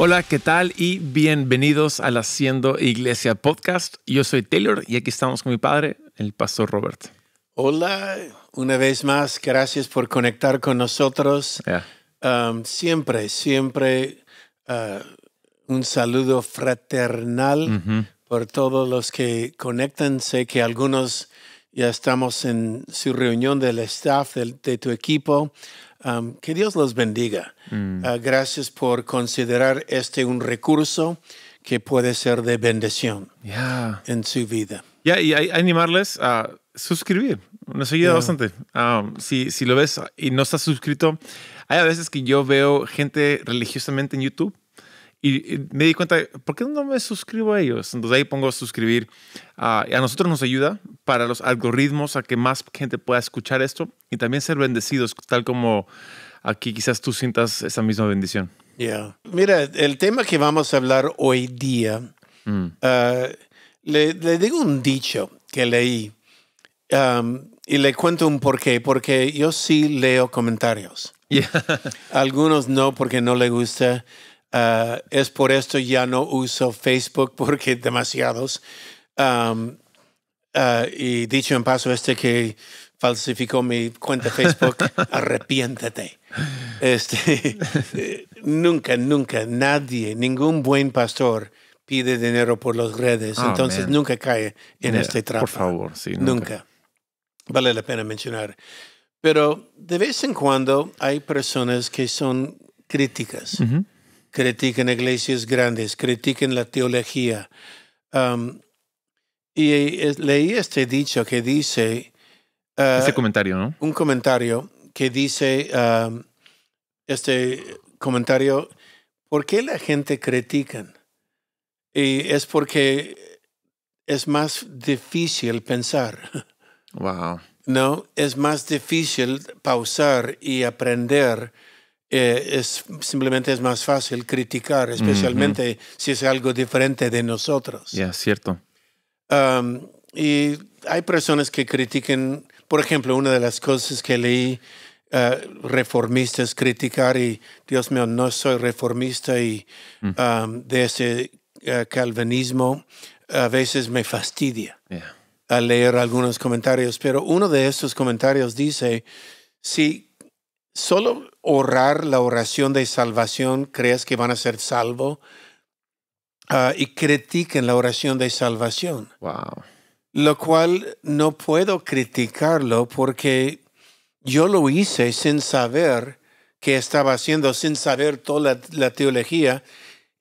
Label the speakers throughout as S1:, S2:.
S1: Hola, ¿qué tal? Y bienvenidos al Haciendo Iglesia Podcast. Yo soy Taylor y aquí estamos con mi padre, el pastor Robert.
S2: Hola, una vez más, gracias por conectar con nosotros. Um, siempre, siempre uh, un saludo fraternal por todos los que conectan. Sé que algunos ya estamos en su reunión del staff, de tu equipo que Dios los bendiga. Mm. Ah, gracias por considerar este un recurso que puede ser de bendición
S1: en su vida. Ya y animarles a suscribir. Nos ayuda bastante. si, si lo ves y no estás suscrito, hay a veces que yo veo gente religiosamente en YouTube y, me di cuenta, ¿por qué no me suscribo a ellos? Entonces ahí pongo suscribir. Ah, a nosotros nos ayuda para los algoritmos a que más gente pueda escuchar esto y también ser bendecidos, tal como aquí quizás tú sientas esa misma bendición.
S2: ya Mira, el tema que vamos a hablar hoy día, mm. ah, le, digo un dicho que leí y le cuento un porqué, porque yo sí leo comentarios. Algunos no porque no le gusta, eh, es por esto ya no uso Facebook porque demasiados. Um, eh, y dicho en paso este que falsificó mi cuenta Facebook, arrepiéntete. Este, eh, nunca, nunca, nadie, ningún buen pastor pide dinero por las redes. entonces nunca cae en este trampa. Por favor, sí. Nunca. Vale la pena mencionar. Pero de vez en cuando hay personas que son críticas critiquen iglesias grandes, critiquen la teología. Um, y eh, leí este dicho que dice... este comentario, ¿no? Un comentario que dice, um, este comentario, ¿por qué la gente critica? Y es porque es más difícil pensar. Wow. No, es más difícil pausar y aprender eh, es, simplemente es más fácil criticar, especialmente si es algo diferente de nosotros.
S1: Ya, cierto.
S2: y hay personas que critiquen, por ejemplo, una de las cosas que leí eh, reformistas criticar y, Dios mío, no soy reformista y mm. de ese eh, calvinismo a veces me fastidia al leer algunos comentarios, pero uno de estos comentarios dice, si solo orar la oración de salvación, creas que van a ser salvo ah, y critiquen la oración de salvación. Wow. Lo cual no puedo criticarlo porque yo lo hice sin saber qué estaba haciendo, sin saber toda la, teología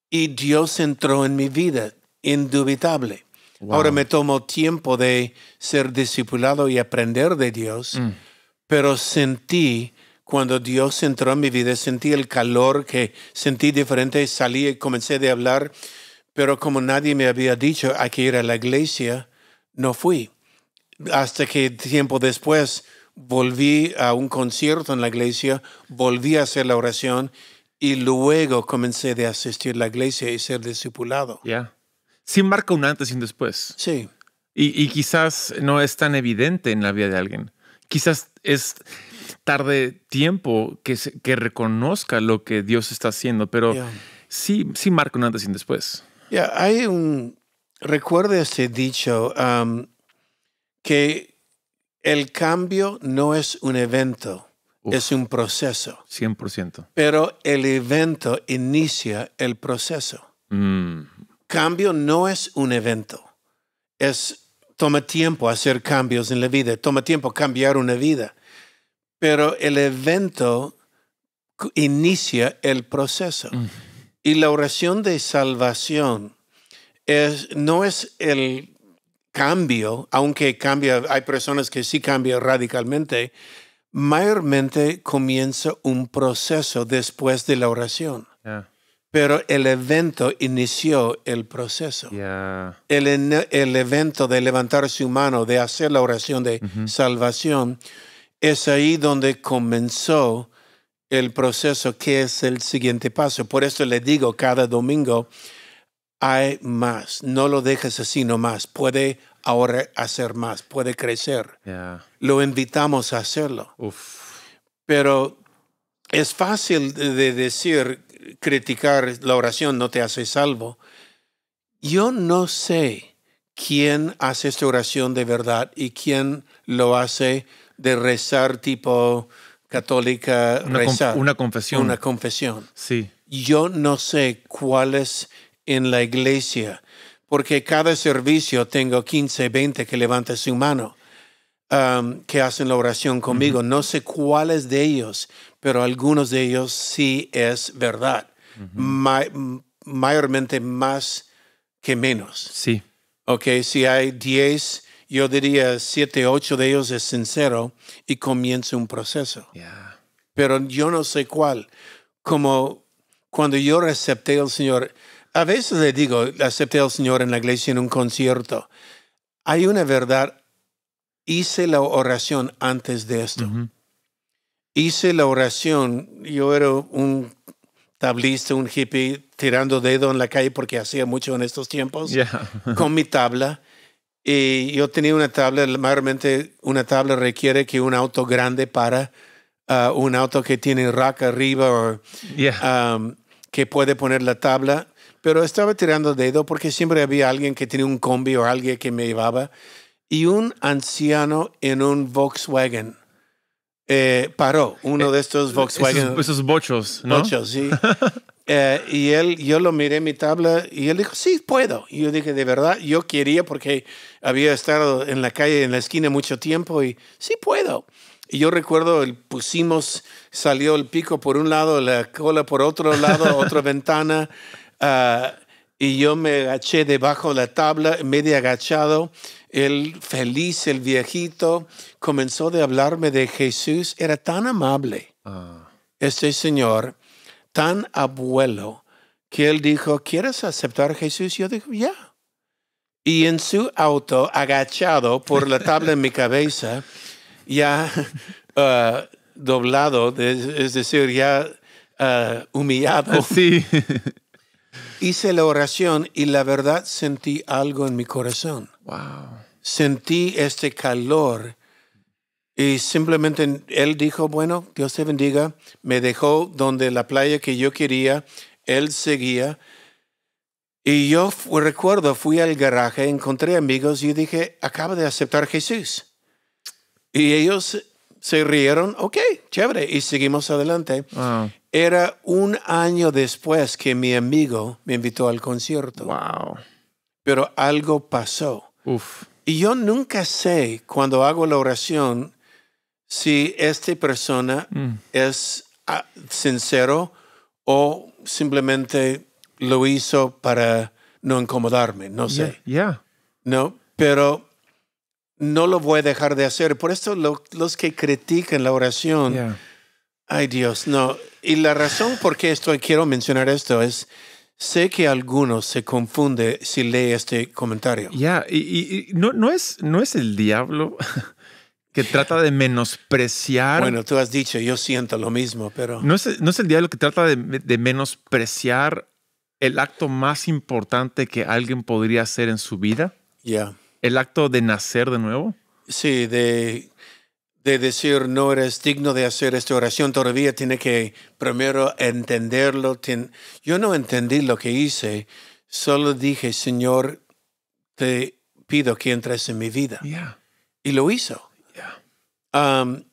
S2: y Dios entró en mi vida, indubitable. Ahora me tomo tiempo de ser discipulado y aprender de Dios, mm. pero sentí cuando Dios entró en mi vida, sentí el calor que sentí diferente, salí y comencé de hablar, pero como nadie me había dicho, hay que ir a la iglesia, no fui. Hasta que tiempo después volví a un concierto en la iglesia, volví a hacer la oración y luego comencé de asistir a la iglesia y ser discipulado.
S1: Ya. sin Sí marca un antes y un después. Sí. Y, y, quizás no es tan evidente en la vida de alguien. Quizás es, tarde tiempo que, reconozca lo que Dios está haciendo, pero sí, sí marca un antes y un después.
S2: Ya, hay un, ese dicho, um, que el cambio no es un evento, es un proceso.
S1: 100%.
S2: Pero el evento inicia el proceso. Mm. Cambio no es un evento, es toma tiempo hacer cambios en la vida, toma tiempo cambiar una vida pero el evento inicia el proceso. Y la oración de salvación es, no es el cambio, aunque cambia, hay personas que sí cambian radicalmente, mayormente comienza un proceso después de la oración. Pero el evento inició el proceso. El, evento de levantarse humano de hacer la oración de salvación, es ahí donde comenzó el proceso que es el siguiente paso. Por eso le digo cada domingo, hay más, no lo dejes así nomás, puede ahora hacer más, puede crecer. Lo invitamos a hacerlo. Pero es fácil de decir, criticar la oración no te hace salvo. Yo no sé quién hace esta oración de verdad y quién lo hace de rezar tipo católica, una, una confesión. Una confesión. Sí. Yo no sé cuáles en la iglesia, porque cada servicio tengo 15, 20 que levantan su mano, um, que hacen la oración conmigo. No sé cuáles de ellos, pero algunos de ellos sí es verdad. mayormente más que menos. Sí. Ok, si hay 10 yo diría siete, ocho de ellos es sincero y comienza un proceso. Pero yo no sé cuál. Como cuando yo acepté al Señor, a veces le digo, acepté al Señor en la iglesia en un concierto. Hay una verdad, hice la oración antes de esto. Hice la oración, yo era un tablista, un hippie, tirando dedo en la calle porque hacía mucho en estos tiempos, con mi tabla y yo tenía una tabla, mayormente una tabla requiere que un auto grande para uh, un auto que tiene rack arriba o um, que puede poner la tabla. Pero estaba tirando dedo porque siempre había alguien que tenía un combi o alguien que me llevaba. Y un anciano en un Volkswagen. Eh, paró uno eh, de estos Volkswagen. Esos, esos
S1: bochos, ¿no? Bochos,
S2: sí. Eh, y él, yo lo miré en mi tabla y él dijo, sí, puedo. Y yo dije, de verdad, yo quería porque había estado en la calle, en la esquina mucho tiempo y sí puedo. Y yo recuerdo, el, pusimos, salió el pico por un lado, la cola por otro lado, otra ventana. Ah, y yo me agaché debajo de la tabla, medio agachado. Él, feliz, el viejito, comenzó de hablarme de Jesús. Era tan amable. Ah. Este señor tan abuelo que él dijo, ¿quieres aceptar a Jesús? Yo dije, ya. Y en su auto, agachado por la tabla en mi cabeza, ya ah, doblado, es decir, ya ah, humillado. Ah, Hice la oración y la verdad sentí algo en mi corazón. Sentí este calor y simplemente él dijo, bueno, Dios te bendiga. Me dejó donde la playa que yo quería, él seguía. Y yo recuerdo, fui al garaje, encontré amigos y dije, acaba de aceptar Jesús. Y ellos se rieron, ok, chévere, y seguimos adelante. Era un año después que mi amigo me invitó al concierto. Wow. Pero algo pasó. Y yo nunca sé cuando hago la oración si esta persona mm. es ah, sincero o simplemente lo hizo para no incomodarme, no sé. No, pero no lo voy a dejar de hacer. Por esto los que critican la oración, ay Dios, no. Y la razón por qué estoy, quiero mencionar esto es, sé que algunos se confunde si lee este comentario. Ya, y, no, no, es, no es el diablo. que trata de menospreciar. Bueno, tú has dicho, yo siento lo mismo, pero.
S1: No es, no es el diablo que trata de, de, menospreciar el acto más importante que alguien podría hacer en su vida. Ya. El acto de nacer de nuevo. Sí,
S2: de, de decir no eres digno de hacer esta oración todavía, tiene que primero entenderlo. Yo no entendí lo que hice, solo dije, Señor, te pido que entres en mi vida. Ya. Y lo hizo. E-,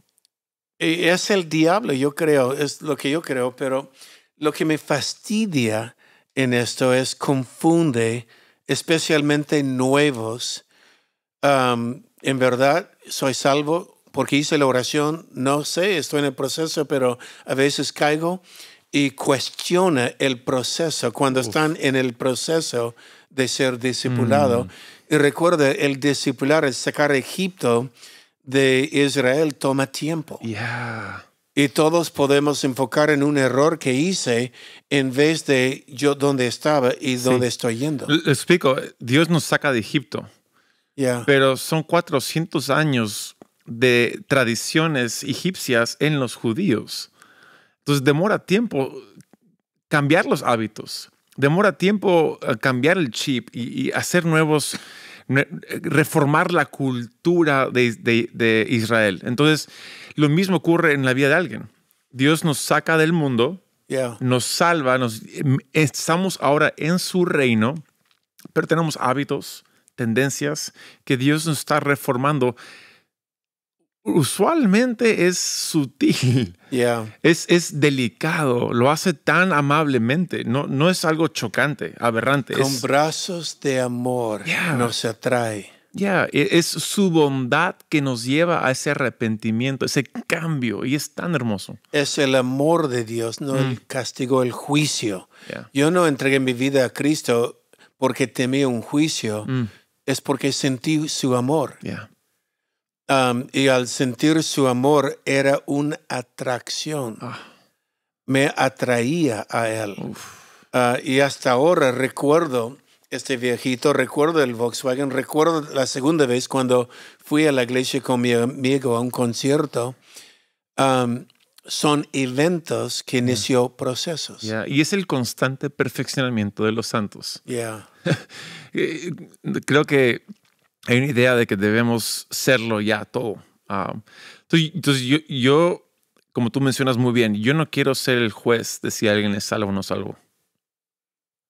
S2: es el diablo, yo creo, es lo que yo creo, pero lo que me fastidia en esto es confunde especialmente nuevos. en verdad, soy salvo porque hice la oración, no sé, estoy en el proceso, pero a veces caigo y cuestiona el proceso cuando están en el proceso de ser discipulado. Mm. Y recuerda, el discipular es sacar Egipto de Israel toma tiempo. Y todos podemos enfocar en un error que hice en vez de yo donde estaba y dónde estoy yendo.
S1: explico, Dios nos saca de Egipto, pero son 400 años de tradiciones egipcias en los judíos. Entonces demora tiempo cambiar los hábitos, demora tiempo eh, cambiar el chip y hacer nuevos reformar la cultura de, Israel. Entonces, lo mismo ocurre en la vida de alguien. Dios nos saca del mundo, nos salva, nos, em, estamos ahora en su reino, pero tenemos hábitos, tendencias que Dios nos está reformando usualmente es sutil, es, es delicado, lo hace tan amablemente, no, no es algo chocante, aberrante. Con
S2: brazos de amor nos atrae.
S1: Ya, e, es su bondad que nos lleva a ese arrepentimiento, ese cambio, y es tan hermoso.
S2: Es el amor de Dios, no el mm. castigo, el juicio. Yo no entregué mi vida a Cristo porque temí un juicio, mm. es porque sentí su amor y al sentir su amor era una atracción. Ah. Me atraía a él. Ah, y hasta ahora recuerdo este viejito, recuerdo el Volkswagen, recuerdo la segunda vez cuando fui a la iglesia con mi amigo a un concierto. son eventos que inició procesos.
S1: Y es el constante perfeccionamiento de los santos. Eh, creo que hay una idea de que debemos serlo ya todo. Ah, entonces, yo, yo, como tú mencionas muy bien, yo no quiero ser el juez de si alguien es salvo o no salvo.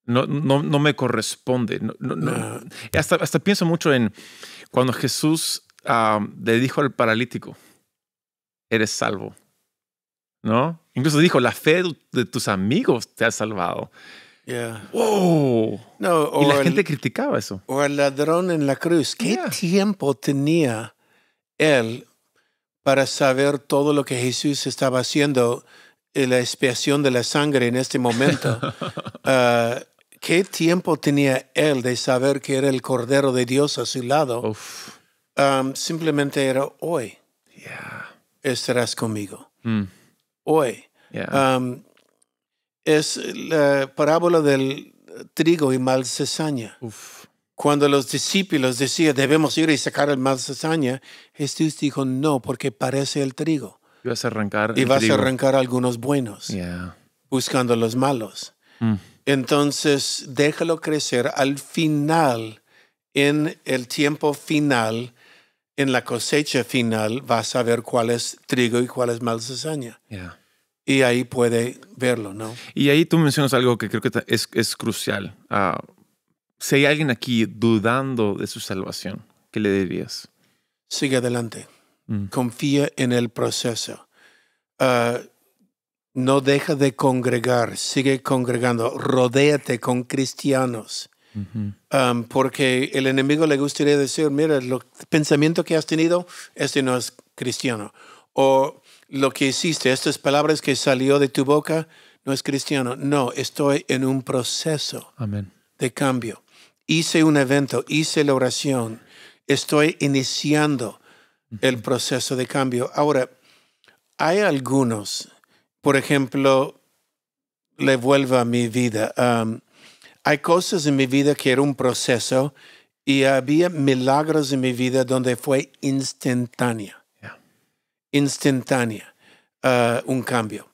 S1: No, no, no me corresponde. Ah. hasta, hasta pienso mucho en cuando Jesús ah, le dijo al paralítico, eres salvo. ¿No? Incluso dijo, la fe de tus amigos te ha salvado. Yeah. No, y la gente criticaba eso.
S2: O el ladrón en la cruz. ¿Qué tiempo tenía él para saber todo lo que Jesús estaba haciendo, en la expiación de la sangre en este momento? Uh, ¿Qué tiempo tenía él de saber que era el Cordero de Dios a su lado? Um, simplemente era hoy. Yeah. Estarás conmigo. Hmm. Hoy. Um, es la parábola del trigo y mal cesaña. Cuando los discípulos decían, debemos ir y sacar el mal cesaña, Jesús dijo, no, porque parece el trigo.
S1: Y vas a arrancar, y vas a arrancar
S2: algunos buenos, buscando los malos. Mm. Entonces, déjalo crecer al final, en el tiempo final, en la cosecha final, vas a ver cuál es trigo y cuál es mal cesaña. Y ahí puede
S1: verlo, ¿no? Y ahí tú mencionas algo que creo que es, crucial. Ah, si hay alguien aquí dudando de su salvación, ¿qué le dirías? Sigue adelante.
S2: Mm. Confía en el proceso. Ah, no deja de congregar, sigue congregando. Rodéate con cristianos. porque el enemigo le gustaría decir, mira, el pensamiento que has tenido, este no es cristiano. O lo que hiciste, estas palabras que salió de tu boca, no es cristiano. No, estoy en un proceso de cambio. Hice un evento, hice la oración, estoy iniciando el proceso de cambio. Ahora, hay algunos, por ejemplo, le vuelvo a mi vida. hay cosas en mi vida que era un proceso y había milagros en mi vida donde fue instantánea instantánea ah, un cambio.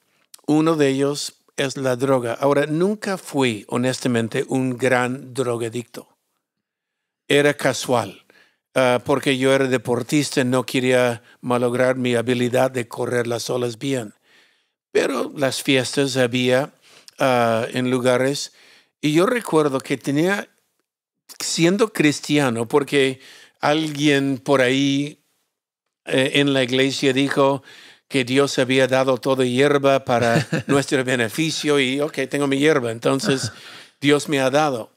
S2: Uno de ellos es la droga. Ahora, nunca fui, honestamente, un gran drogadicto. Era casual, ah, porque yo era deportista, y no quería malograr mi habilidad de correr las olas bien. Pero las fiestas había ah, en lugares, y yo recuerdo que tenía, siendo cristiano, porque alguien por ahí eh, en la iglesia dijo que Dios había dado toda hierba para nuestro beneficio y, ok, tengo mi hierba, entonces Dios me ha dado.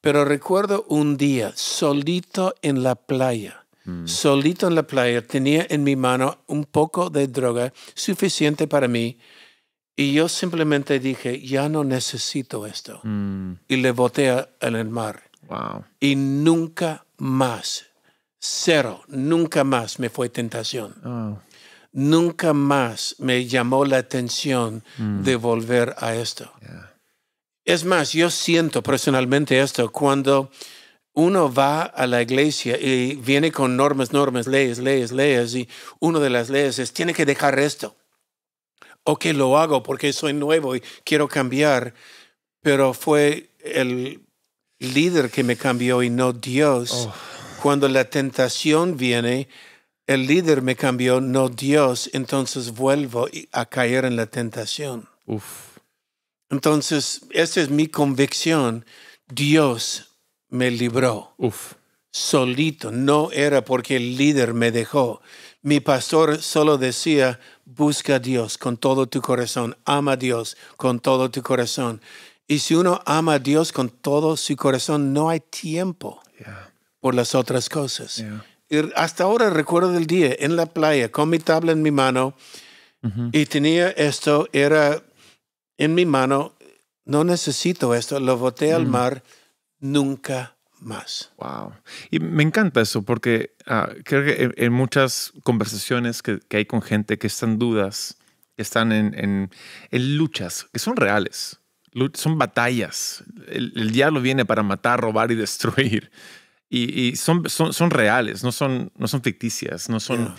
S2: Pero recuerdo un día, solito en la playa, mm. solito en la playa, tenía en mi mano un poco de droga suficiente para mí y yo simplemente dije, ya no necesito esto. Mm. Y le boté en el mar. Wow. Y nunca más Cero, nunca más me fue tentación. Ah. Nunca más me llamó la atención mm. de volver a esto. Es más, yo siento personalmente esto cuando uno va a la iglesia y viene con normas, normas, leyes, leyes, leyes, y una de las leyes es, tiene que dejar esto. O que lo hago porque soy nuevo y quiero cambiar, pero fue el líder que me cambió y no Dios. Oh. Cuando la tentación viene, el líder me cambió, no Dios, entonces vuelvo a caer en la tentación. Uf. Entonces, esa es mi convicción. Dios me libró. Uf. Solito, no era porque el líder me dejó. Mi pastor solo decía, busca a Dios con todo tu corazón, ama a Dios con todo tu corazón. Y si uno ama a Dios con todo su corazón, no hay tiempo las otras cosas. Y hasta ahora recuerdo el día en la playa con mi tabla en mi mano y tenía esto, era en mi mano, no necesito esto, lo boté al mm. mar nunca
S1: más. Wow. Y me encanta eso porque ah, creo que en, muchas conversaciones que, hay con gente que están dudas, están en, en, luchas, que son reales, son batallas. el diablo viene para matar, robar y destruir y, son, son, son, reales, no son, no son ficticias, no son,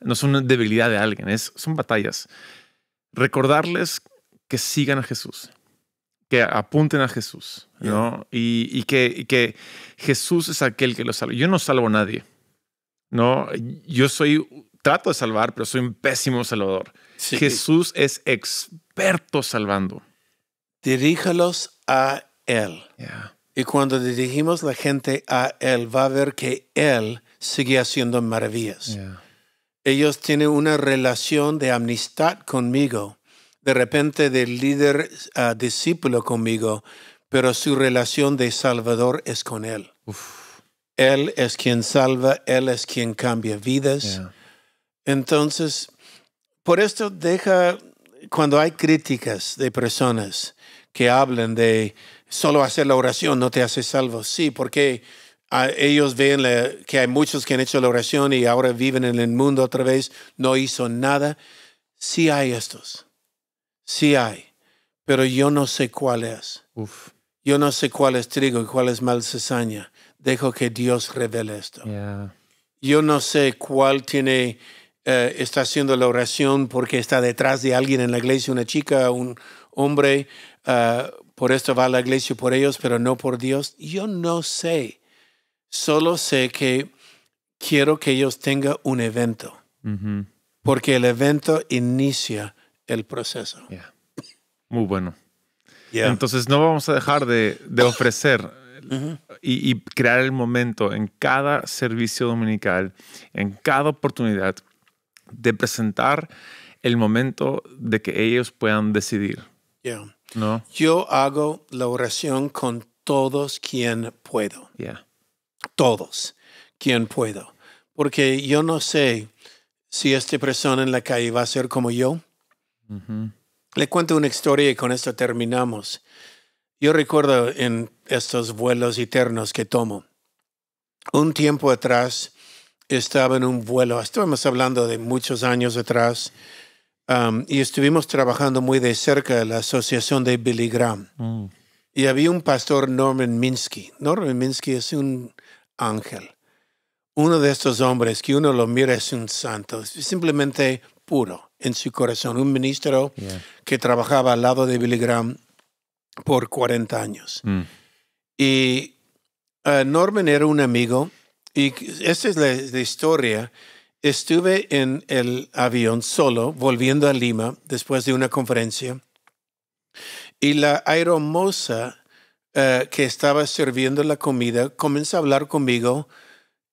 S1: no son debilidad de alguien, es, son batallas. Recordarles que sigan a Jesús, que apunten a Jesús, ¿no? Y, y, que, que, Jesús es aquel que los salva. Yo no salvo a nadie, ¿no? Yo soy, trato de salvar, pero soy un pésimo salvador. Jesús es experto salvando. Diríjalos a Él. Y cuando dirigimos la
S2: gente a Él, va a ver que Él sigue haciendo maravillas. Ellos tienen una relación de amistad conmigo, de repente de líder a ah, discípulo conmigo, pero su relación de Salvador es con Él. Él es quien salva, Él es quien cambia vidas. Entonces, por esto deja, cuando hay críticas de personas que hablan de solo hacer la oración no te hace salvo. Sí, porque ah, ellos ven que hay muchos que han hecho la oración y ahora viven en el mundo otra vez, no hizo nada. Sí hay estos, sí hay, pero yo no sé cuál es. Yo no sé cuál es trigo y cuál es mal Dejo que Dios revele esto. Yo no sé cuál tiene, eh, está haciendo la oración porque está detrás de alguien en la iglesia, una chica, un hombre, ah, por esto va la iglesia por ellos, pero no por Dios. Yo no sé. Solo sé que quiero que ellos tengan un evento. Porque el evento inicia el proceso.
S1: Muy bueno. Entonces no vamos a dejar de, ofrecer y, crear el momento en cada servicio dominical, en cada oportunidad, de presentar el momento de que ellos puedan decidir.
S2: Yo hago la oración con todos quien puedo. Yeah. Todos quien puedo. Porque yo no sé si esta persona en la calle va a ser como yo. Mm-hmm. Le cuento una historia y con esto terminamos. Yo recuerdo en estos vuelos eternos que tomo. Un tiempo atrás estaba en un vuelo, estamos hablando de muchos años atrás, Um, y estuvimos trabajando muy de cerca la asociación de Billy Graham. Mm. Y había un pastor, Norman Minsky. Norman Minsky es un ángel. Uno de estos hombres que uno lo mira es un santo, simplemente puro en su corazón. Un ministro que trabajaba al lado de Billy Graham por 40 años. Mm. Y uh, Norman era un amigo. Y esta es la, la historia estuve en el avión solo, volviendo a Lima, después de una conferencia, y la aeromoza eh, que estaba sirviendo la comida comenzó a hablar conmigo,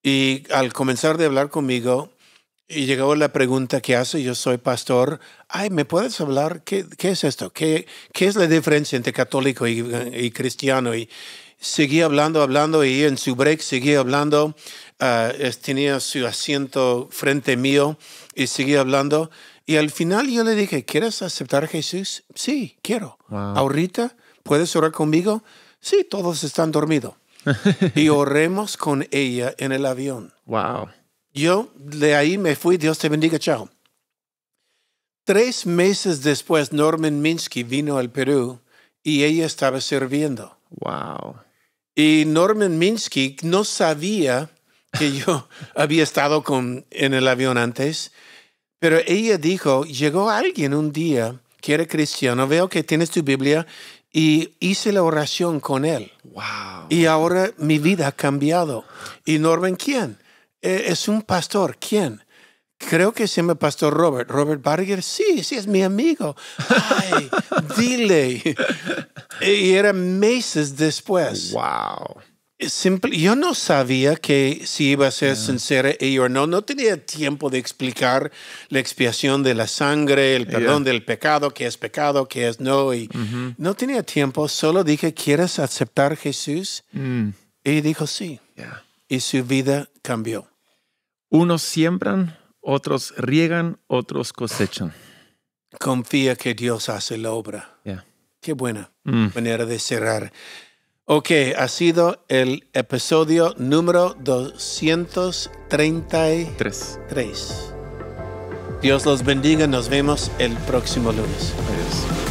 S2: y al comenzar de hablar conmigo, y llegó la pregunta que hace, yo soy pastor, ay, ¿me puedes hablar? ¿Qué, es esto? ¿Qué, ¿Qué es la diferencia entre católico y, y cristiano? Y, seguía hablando, hablando y en su break seguía hablando. Ah, tenía su asiento frente mío y seguía hablando. Y al final yo le dije, ¿quieres aceptar a Jesús? Sí, quiero. Ahorita, ¿puedes orar conmigo? Sí, todos están dormidos. y oremos con ella en el avión. Wow. Yo de ahí me fui, Dios te bendiga, chao. Tres meses después, Norman Minsky vino al Perú y ella estaba sirviendo.
S1: Wow.
S2: Y Norman Minsky no sabía que yo había estado con, en el avión antes, pero ella dijo, llegó alguien un día que era cristiano, veo que tienes tu Biblia y hice la oración con él. Wow. Y ahora mi vida ha cambiado. ¿Y Norman quién? Eh, es un pastor, ¿quién? creo que se llama Pastor Robert. Robert Barger, sí, sí, es mi amigo. Ay, dile. Y era meses después. Wow. Simple, yo no sabía que si iba a ser ah. sincera y o no. No tenía tiempo de explicar la expiación de la sangre, el perdón del pecado, que es pecado, que es no. Y No tenía tiempo, solo dije, ¿quieres aceptar Jesús? Mm. Y dijo sí. Y su vida cambió.
S1: Unos siembran, otros riegan, otros cosechan.
S2: Confía que Dios hace la obra. Qué buena mm. manera de cerrar. Ok, ha sido el episodio número 233. Dios los bendiga, nos vemos el próximo lunes. Adiós.